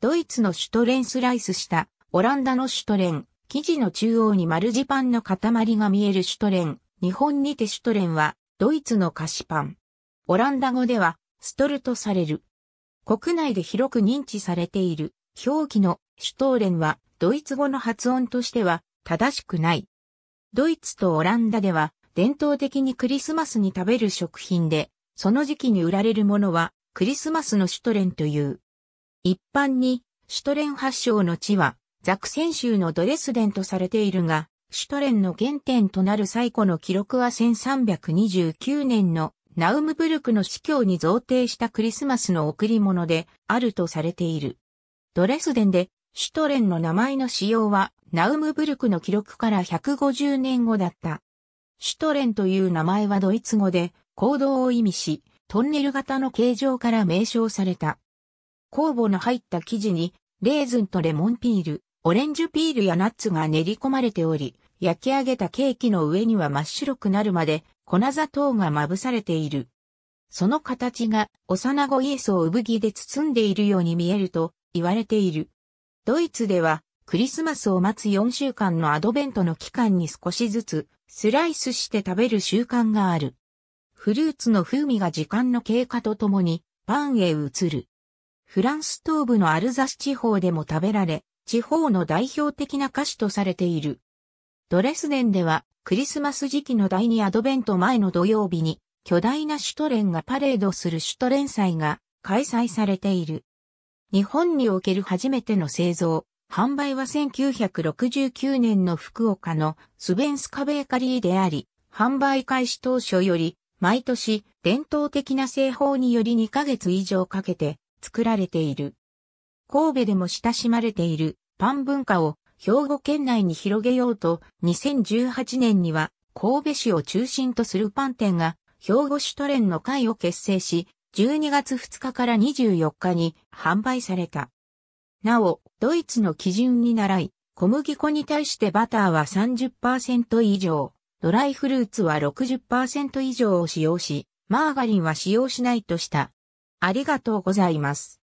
ドイツのシュトレンスライスした、オランダのシュトレン、生地の中央に丸ジパンの塊が見えるシュトレン、日本にてシュトレンは、ドイツの菓子パン。オランダ語では、ストルとされる。国内で広く認知されている、表記のシュトーレンは、ドイツ語の発音としては、正しくない。ドイツとオランダでは、伝統的にクリスマスに食べる食品で、その時期に売られるものは、クリスマスのシュトレンという。一般に、シュトレン発祥の地は、ザクセン州のドレスデンとされているが、シュトレンの原点となる最古の記録は1329年のナウムブルクの司教に贈呈したクリスマスの贈り物であるとされている。ドレスデンでシュトレンの名前の使用はナウムブルクの記録から150年後だった。シュトレンという名前はドイツ語で行動を意味し、トンネル型の形状から名称された。酵母の入った生地に、レーズンとレモンピール、オレンジピールやナッツが練り込まれており、焼き上げたケーキの上には真っ白くなるまで粉砂糖がまぶされている。その形が幼子イエスを産着で包んでいるように見えると言われている。ドイツではクリスマスを待つ4週間のアドベントの期間に少しずつスライスして食べる習慣がある。フルーツの風味が時間の経過とともにパンへ移る。フランス東部のアルザス地方でも食べられ、地方の代表的な菓子とされている。ドレスデンでは、クリスマス時期の第2アドベント前の土曜日に、巨大なシュトレンがパレードするシュトレン祭が開催されている。日本における初めての製造、販売は1969年の福岡のスベンスカベーカリーであり、販売開始当初より毎年伝統的な製法により2ヶ月以上かけて作られている。神戸でも親しまれているパン文化を兵庫県内に広げようと2018年には神戸市を中心とするパン店が兵庫市都連の会を結成し12月2日から24日に販売された。なお、ドイツの基準に習い、小麦粉に対してバターは30%以上、ドライフルーツは60%以上を使用し、マーガリンは使用しないとしたありがとうございます。